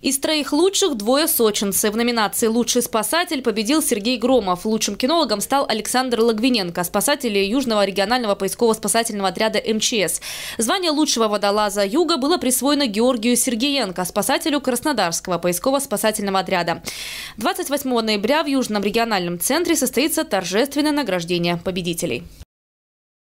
Из троих лучших двое сочинцы. В номинации «Лучший спасатель» победил Сергей Громов. Лучшим кинологом стал Александр Логвиненко, спасатель Южного регионального поисково-спасательного отряда МЧС. Звание лучшего водолаза Юга было присвоено Георгию Сергеенко, спасателю Краснодарского поисково-спасательного отряда. 28 ноября в Южном региональном центре состоится торжественное награждение победителей.